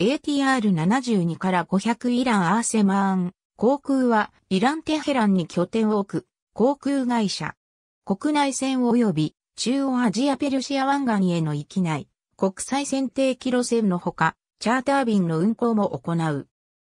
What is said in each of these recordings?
ATR72 から500イランアーセマーン航空はイランテヘランに拠点を置く航空会社。国内線及び中央アジアペルシア湾岸への域内、国際線定キロ線のほか、チャーター便の運航も行う。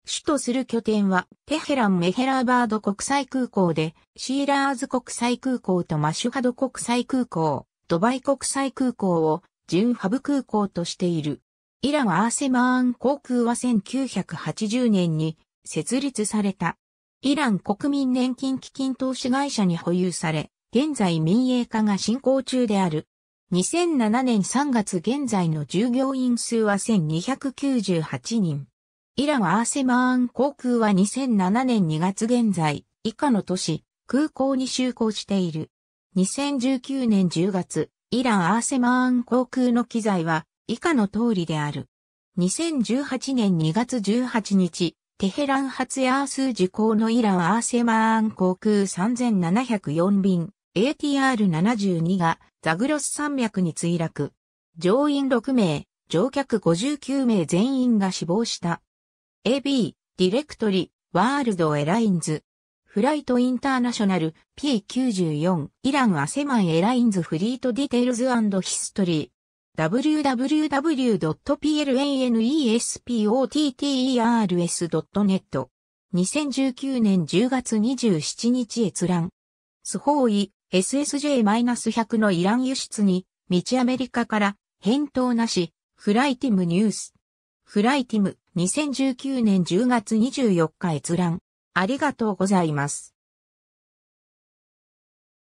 主とする拠点は、テヘラン・メヘラーバード国際空港で、シーラーズ国際空港とマシュハド国際空港、ドバイ国際空港を、ジュンハブ空港としている。イランアーセマーン航空は1980年に設立された。イラン国民年金基金投資会社に保有され、現在民営化が進行中である。2007年3月現在の従業員数は1298人。イランアーセマーン航空は2007年2月現在、以下の都市、空港に就航している。2019年10月、イランアーセマーン航空の機材は以下の通りである。2018年2月18日、テヘラン発エアース受講のイランアーセマーン航空3704便 ATR72 がザグロス山脈に墜落。乗員6名、乗客59名全員が死亡した。AB、ディレクトリ、ワールドエラインズ。フライトインターナショナル P94 イランアセマンエラインズフリートディテールズヒストリー w w w p l n e s p o t t e r s n e t 2019年10月27日閲覧。スホーイ SSJ-100 のイラン輸出に、道アメリカから返答なし、フライティムニュース。フライティム2019年10月24日閲覧。ありがとうございます。